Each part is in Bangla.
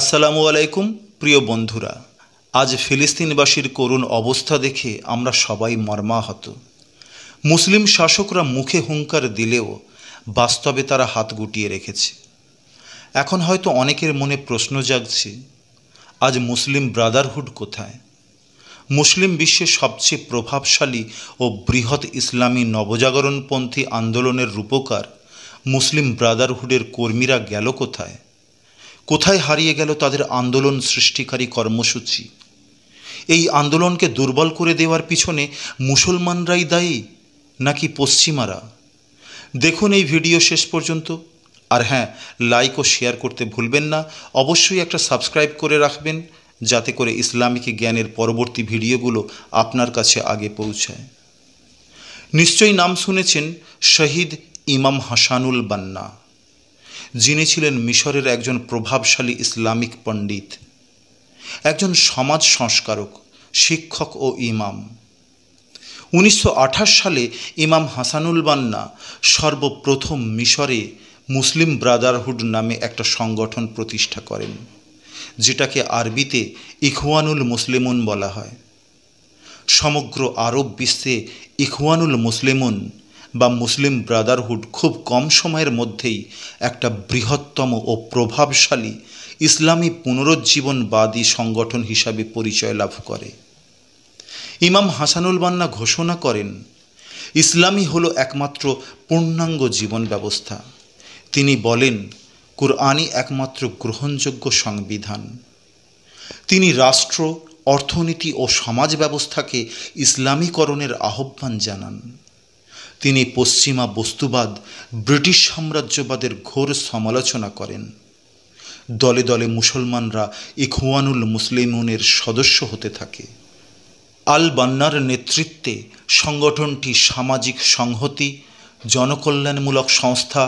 আসসালামু আলাইকুম প্রিয় বন্ধুরা আজ ফিলিস্তিনবাসীর করুণ অবস্থা দেখে আমরা সবাই মর্মাহত মুসলিম শাসকরা মুখে হুঙ্কার দিলেও বাস্তবে তারা হাত গুটিয়ে রেখেছে এখন হয়তো অনেকের মনে প্রশ্ন জাগছে আজ মুসলিম ব্রাদারহুড কোথায় মুসলিম বিশ্বের সবচেয়ে প্রভাবশালী ও বৃহৎ ইসলামী নবজাগরণপন্থী আন্দোলনের রূপকার মুসলিম ব্রাদারহুডের কর্মীরা গেল কোথায় কোথায় হারিয়ে গেল তাদের আন্দোলন সৃষ্টিকারী কর্মসূচি এই আন্দোলনকে দুর্বল করে দেওয়ার পিছনে মুসলমানরাই দায়ী নাকি পশ্চিমারা দেখুন এই ভিডিও শেষ পর্যন্ত আর হ্যাঁ লাইক ও শেয়ার করতে ভুলবেন না অবশ্যই একটা সাবস্ক্রাইব করে রাখবেন যাতে করে ইসলামিক জ্ঞানের পরবর্তী ভিডিওগুলো আপনার কাছে আগে পৌঁছায় নিশ্চয়ই নাম শুনেছেন শহীদ ইমাম হাসানুল বান্না যিনি ছিলেন মিশরের একজন প্রভাবশালী ইসলামিক পণ্ডিত একজন সমাজ সংস্কারক শিক্ষক ও ইমাম উনিশশো সালে ইমাম হাসানুল বান্না সর্বপ্রথম মিশরে মুসলিম ব্রাদারহুড নামে একটা সংগঠন প্রতিষ্ঠা করেন যেটাকে আরবিতে ইখওয়ানুল মুসলিমুন বলা হয় সমগ্র আরব বিশ্বে ইখওয়ানুল মুসলিমুন বা মুসলিম ব্রাদারহুড খুব কম সময়ের মধ্যেই একটা বৃহত্তম ও প্রভাবশালী ইসলামী পুনরুজ্জীবনবাদী সংগঠন হিসাবে পরিচয় লাভ করে ইমাম হাসানুল বান্না ঘোষণা করেন ইসলামই হলো একমাত্র পূর্ণাঙ্গ জীবন ব্যবস্থা তিনি বলেন কুরআনই একমাত্র গ্রহণযোগ্য সংবিধান তিনি রাষ্ট্র অর্থনীতি ও সমাজ ব্যবস্থাকে ইসলামীকরণের আহ্বান জানান তিনি পশ্চিমা বস্তুবাদ ব্রিটিশ সাম্রাজ্যবাদের ঘোর সমালোচনা করেন দলে দলে মুসলমানরা ইখওয়ানুল মুসলিমুনের সদস্য হতে থাকে আল বান্নার নেতৃত্বে সংগঠনটি সামাজিক সংহতি জনকল্যাণমূলক সংস্থা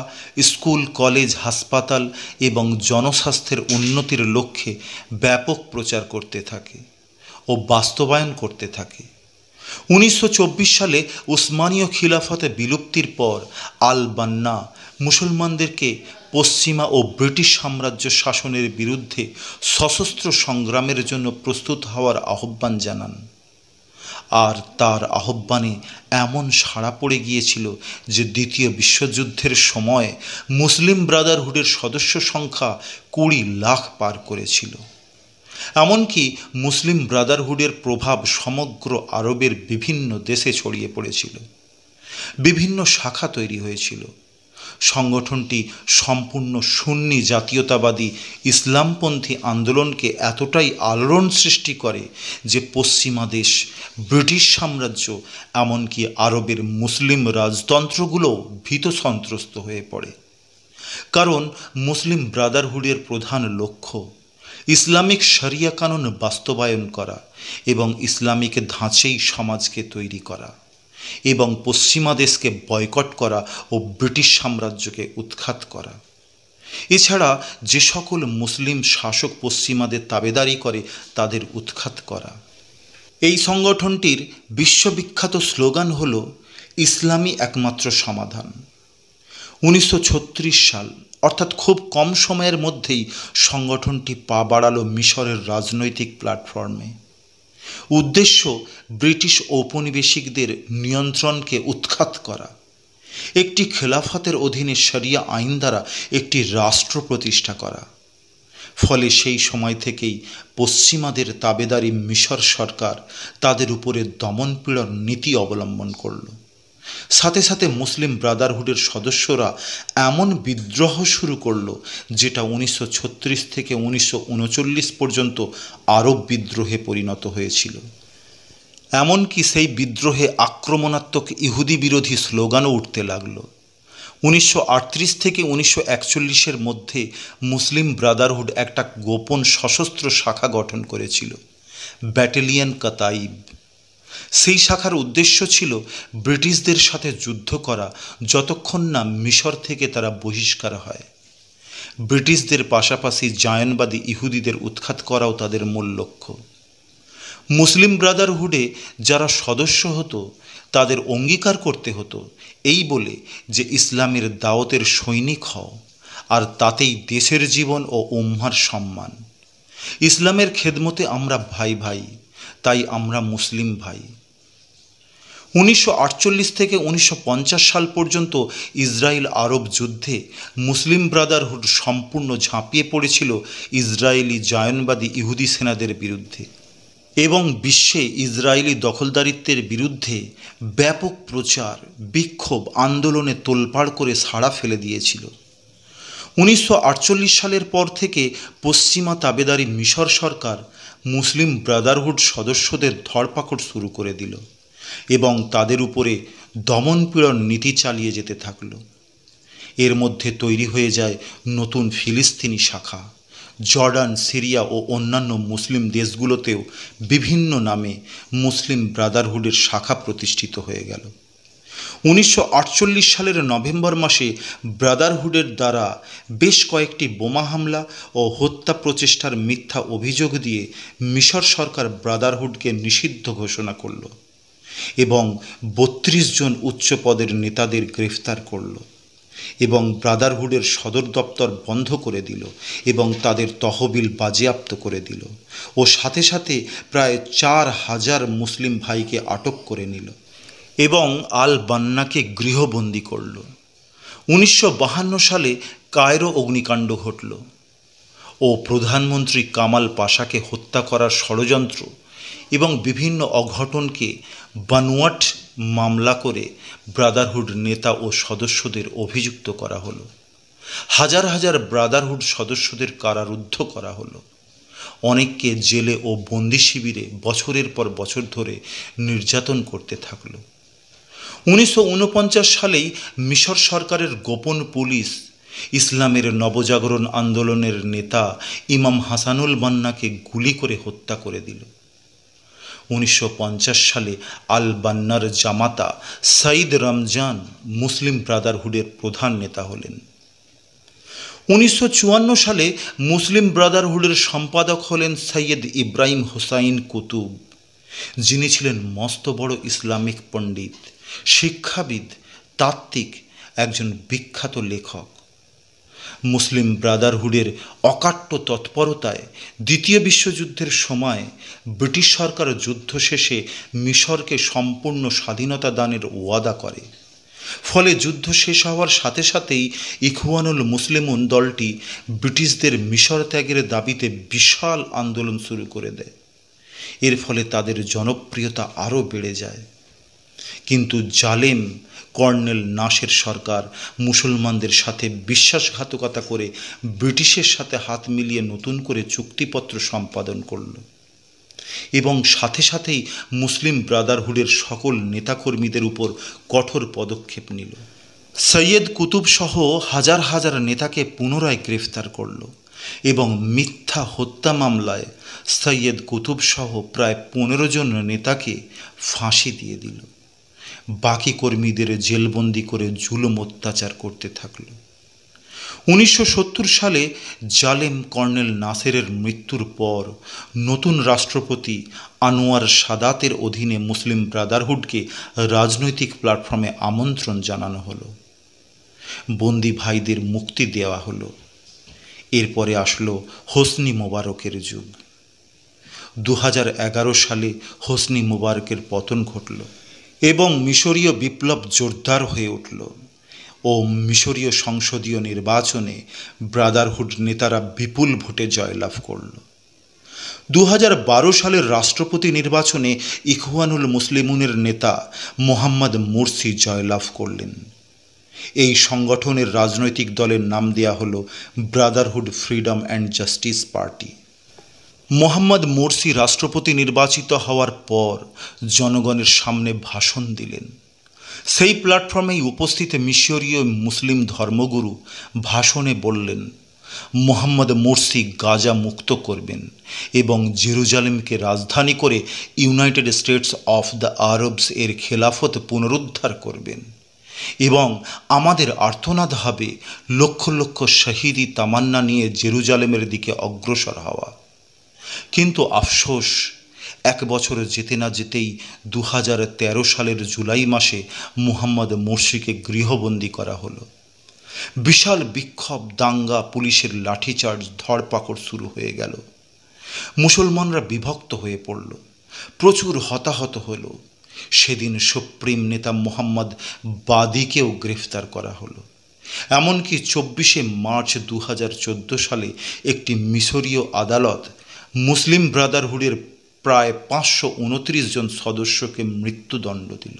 স্কুল কলেজ হাসপাতাল এবং জনস্বাস্থ্যের উন্নতির লক্ষ্যে ব্যাপক প্রচার করতে থাকে ও বাস্তবায়ন করতে থাকে উনিশশো সালে উসমানীয় খিলাফতে বিলুপ্তির পর আল বান্না মুসলমানদেরকে পশ্চিমা ও ব্রিটিশ সাম্রাজ্য শাসনের বিরুদ্ধে সশস্ত্র সংগ্রামের জন্য প্রস্তুত হওয়ার আহ্বান জানান আর তার আহ্বানে এমন সাড়া পড়ে গিয়েছিল যে দ্বিতীয় বিশ্বযুদ্ধের সময় মুসলিম ব্রাদারহুডের সদস্য সংখ্যা কুড়ি লাখ পার করেছিল এমনকি মুসলিম ব্রাদারহুডের প্রভাব সমগ্র আরবের বিভিন্ন দেশে ছড়িয়ে পড়েছিল বিভিন্ন শাখা তৈরি হয়েছিল সংগঠনটি সম্পূর্ণ সুন্নি জাতীয়তাবাদী ইসলামপন্থী আন্দোলনকে এতটাই আলোড়ন সৃষ্টি করে যে পশ্চিমা দেশ ব্রিটিশ সাম্রাজ্য এমনকি আরবের মুসলিম রাজতন্ত্রগুলো ভীত সন্ত্রস্ত হয়ে পড়ে কারণ মুসলিম ব্রাদারহুডের প্রধান লক্ষ্য ইসলামিক সারিয়া কানুন বাস্তবায়ন করা এবং ইসলামিক ধাঁচেই সমাজকে তৈরি করা এবং পশ্চিমা দেশকে বয়কট করা ও ব্রিটিশ সাম্রাজ্যকে উৎখাত করা এছাড়া যে সকল মুসলিম শাসক পশ্চিমাদের তাবেদারি করে তাদের উৎখাত করা এই সংগঠনটির বিশ্ববিখ্যাত স্লোগান হল ইসলামী একমাত্র সমাধান উনিশশো সাল অর্থাৎ খুব কম সময়ের মধ্যেই সংগঠনটি পা বাড়ালো মিশরের রাজনৈতিক প্ল্যাটফর্মে উদ্দেশ্য ব্রিটিশ ঔপনিবেশিকদের নিয়ন্ত্রণকে উৎখাত করা একটি খেলাফতের অধীনে সরিয়া আইন দ্বারা একটি রাষ্ট্র প্রতিষ্ঠা করা ফলে সেই সময় থেকেই পশ্চিমাদের তাবেদারি মিশর সরকার তাদের উপরে দমনপীড়ন নীতি অবলম্বন করলো সাথে সাথে মুসলিম ব্রাদারহুডের সদস্যরা এমন বিদ্রোহ শুরু করল যেটা উনিশশো থেকে উনিশশো পর্যন্ত আরব বিদ্রোহে পরিণত হয়েছিল এমনকি সেই বিদ্রোহে আক্রমণাত্মক ইহুদি বিরোধী স্লোগানও উঠতে লাগল উনিশশো থেকে উনিশশো একচল্লিশের মধ্যে মুসলিম ব্রাদারহুড একটা গোপন সশস্ত্র শাখা গঠন করেছিল ব্যাটেলিয়ান কাতাইব সেই শাখার উদ্দেশ্য ছিল ব্রিটিশদের সাথে যুদ্ধ করা যতক্ষণ না মিশর থেকে তারা বহিষ্কার হয় ব্রিটিশদের পাশাপাশি জায়নবাদী ইহুদিদের উৎখাত করাও তাদের মূল লক্ষ্য মুসলিম ব্রাদারহুডে যারা সদস্য হতো তাদের অঙ্গীকার করতে হতো এই বলে যে ইসলামের দাওয়াতের সৈনিক হও আর তাতেই দেশের জীবন ও উম্মার সম্মান ইসলামের খেদমতে আমরা ভাই ভাই তাই আমরা মুসলিম ভাই উনিশশো থেকে উনিশশো সাল পর্যন্ত ইসরায়েল আরব যুদ্ধে মুসলিম ব্রাদারহুড সম্পূর্ণ ঝাঁপিয়ে পড়েছিল ইসরায়েলি জায়নবাদী ইহুদি সেনাদের বিরুদ্ধে এবং বিশ্বে ইসরায়েলি দখলদারিত্বের বিরুদ্ধে ব্যাপক প্রচার বিক্ষোভ আন্দোলনে তোলপাড় করে সাড়া ফেলে দিয়েছিল উনিশশো সালের পর থেকে পশ্চিমা তাবেদারি মিশর সরকার মুসলিম ব্রাদারহুড সদস্যদের ধরপাকড় শুরু করে দিল এবং তাদের উপরে দমনপীড়ন নীতি চালিয়ে যেতে থাকল এর মধ্যে তৈরি হয়ে যায় নতুন ফিলিস্তিনি শাখা জর্ডান সিরিয়া ও অন্যান্য মুসলিম দেশগুলোতেও বিভিন্ন নামে মুসলিম ব্রাদারহুডের শাখা প্রতিষ্ঠিত হয়ে গেল উনিশশো সালের নভেম্বর মাসে ব্রাদারহুডের দ্বারা বেশ কয়েকটি বোমা হামলা ও হত্যা প্রচেষ্টার মিথ্যা অভিযোগ দিয়ে মিশর সরকার ব্রাদারহুডকে নিষিদ্ধ ঘোষণা করল এবং বত্রিশ জন উচ্চ পদের নেতাদের গ্রেফতার করল এবং ব্রাদারহুডের সদর দপ্তর বন্ধ করে দিল এবং তাদের তহবিল বাজেয়াপ্ত করে দিল ও সাথে সাথে প্রায় চার হাজার মুসলিম ভাইকে আটক করে নিল এবং আল বান্নাকে গৃহবন্দী করল উনিশশো সালে কায়রো অগ্নিকাণ্ড ঘটল ও প্রধানমন্ত্রী কামাল পাশাকে হত্যা করার ষড়যন্ত্র এবং বিভিন্ন অঘটনকে বানুয়াট মামলা করে ব্রাদারহুড নেতা ও সদস্যদের অভিযুক্ত করা হলো হাজার হাজার ব্রাদারহুড সদস্যদের কারারুদ্ধ করা হলো অনেককে জেলে ও বন্দি শিবিরে বছরের পর বছর ধরে নির্যাতন করতে থাকলো উনিশশো সালেই মিশর সরকারের গোপন পুলিশ ইসলামের নবজাগরণ আন্দোলনের নেতা ইমাম হাসানুল বান্নাকে গুলি করে হত্যা করে দিল উনিশশো সালে আল বান্নার জামাতা সঈদ রমজান মুসলিম ব্রাদারহুডের প্রধান নেতা হলেন উনিশশো সালে মুসলিম ব্রাদারহুডের সম্পাদক হলেন সৈয়দ ইব্রাহিম হোসাইন কুতুব যিনি ছিলেন মস্ত বড় ইসলামিক পণ্ডিত শিক্ষাবিদ তাত্ত্বিক একজন বিখ্যাত লেখক মুসলিম ব্রাদারহুডের অকাট্য তৎপরতায় দ্বিতীয় বিশ্বযুদ্ধের সময় ব্রিটিশ সরকার যুদ্ধ শেষে মিশরকে সম্পূর্ণ স্বাধীনতা দানের ওয়াদা করে ফলে যুদ্ধ শেষ হওয়ার সাথে সাথেই ইখওয়ানুল মুসলিমুন দলটি ব্রিটিশদের মিশর ত্যাগের দাবিতে বিশাল আন্দোলন শুরু করে দেয় এর ফলে তাদের জনপ্রিয়তা আরও বেড়ে যায় কিন্তু জালেম কর্নেল নাসের সরকার মুসলমানদের সাথে বিশ্বাসঘাতকতা করে ব্রিটিশের সাথে হাত মিলিয়ে নতুন করে চুক্তিপত্র সম্পাদন করল এবং সাথে সাথেই মুসলিম ব্রাদারহুডের সকল নেতাকর্মীদের উপর কঠোর পদক্ষেপ নিল সৈয়দ কুতুবসহ হাজার হাজার নেতাকে পুনরায় গ্রেফতার করলো এবং মিথ্যা হত্যা মামলায় সৈয়দ কুতুবসহ প্রায় পনেরো জন নেতাকে ফাঁসি দিয়ে দিল বাকি কর্মীদের জেলবন্দি করে জুলুম অত্যাচার করতে থাকল উনিশশো সালে জালেম কর্নেল নাসেরের মৃত্যুর পর নতুন রাষ্ট্রপতি আনোয়ার সাদাতের অধীনে মুসলিম ব্রাদারহুডকে রাজনৈতিক প্ল্যাটফর্মে আমন্ত্রণ জানানো হলো বন্দি ভাইদের মুক্তি দেওয়া হলো এরপরে আসলো হোসনি মোবারকের যুগ দু সালে হোসনি মোবারকের পতন ঘটল এবং মিশরীয় বিপ্লব জোরদার হয়ে উঠল ও মিশরীয় সংসদীয় নির্বাচনে ব্রাদারহুড নেতারা বিপুল ভোটে জয়লাভ করল দু সালের রাষ্ট্রপতি নির্বাচনে ইখওয়ানুল মুসলিমুনের নেতা মোহাম্মদ মুরসি জয়লাভ করলেন এই সংগঠনের রাজনৈতিক দলের নাম দেয়া হল brotherhood freedom and justice party Mohamed Morsi রাষ্ট্রপতি নির্বাচিত হওয়ার পর জনগণের সামনে ভাষণ দিলেন সেই প্ল্যাটফর্মেই উপস্থিত মিশরীয় মুসলিম ধর্মগুরু ভাষণে বললেন মোহাম্মদ মোরসি গাজা মুক্ত করবেন এবং জেরুজালেমকে রাজধানী করে United States of the Arabs এর খেলাফত পুনরুদ্ধার করবেন এবং আমাদের আর্থনাদ হবে লক্ষ লক্ষ শহীদি তামান্না নিয়ে জেরুজালেমের দিকে অগ্রসর হওয়া কিন্তু আফসোস এক বছর যেতে না যেতেই দু সালের জুলাই মাসে মুহাম্মদ মুর্শিকে গৃহবন্দী করা হলো বিশাল বিক্ষোভ দাঙ্গা পুলিশের লাঠিচার্জ ধরপাকড় শুরু হয়ে গেল মুসলমানরা বিভক্ত হয়ে পড়ল প্রচুর হতাহত হলো সেদিন সুপ্রিম নেতা মোহাম্মদ বাদিকেও গ্রেফতার করা হলো এমনকি চব্বিশে মার্চ দু সালে একটি মিশরীয় আদালত মুসলিম ব্রাদারহুডের প্রায় পাঁচশো উনত্রিশ জন সদস্যকে মৃত্যুদণ্ড দিল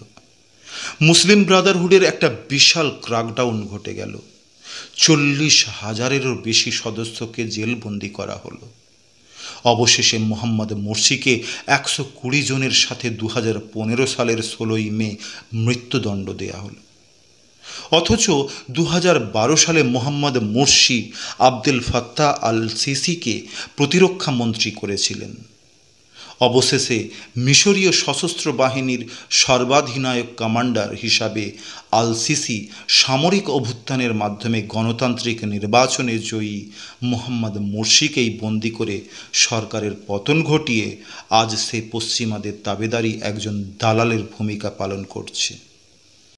মুসলিম ব্রাদারহুডের একটা বিশাল ক্রাকডাউন ঘটে গেল চল্লিশ হাজারেরও বেশি সদস্যকে জেলবন্দি করা হলো অবশেষে মোহাম্মদ মোরসিকে একশো কুড়ি জনের সাথে দু সালের ষোলোই মে মৃত্যুদণ্ড দেয়া হল অথচ দু সালে Mohamed Morsi Abdel Fattah al সিসিকে প্রতিরক্ষা মন্ত্রী করেছিলেন অবশেষে মিশরীয় সশস্ত্র বাহিনীর সর্বাধিনায়ক কমান্ডার হিসাবে আল সিসি সামরিক অভ্যুত্থানের মাধ্যমে গণতান্ত্রিক নির্বাচনে জয়ী মোহাম্মদ মুর্শিকেই বন্দি করে সরকারের পতন ঘটিয়ে আজ সে পশ্চিমাদের তাবেদারি একজন দালালের ভূমিকা পালন করছে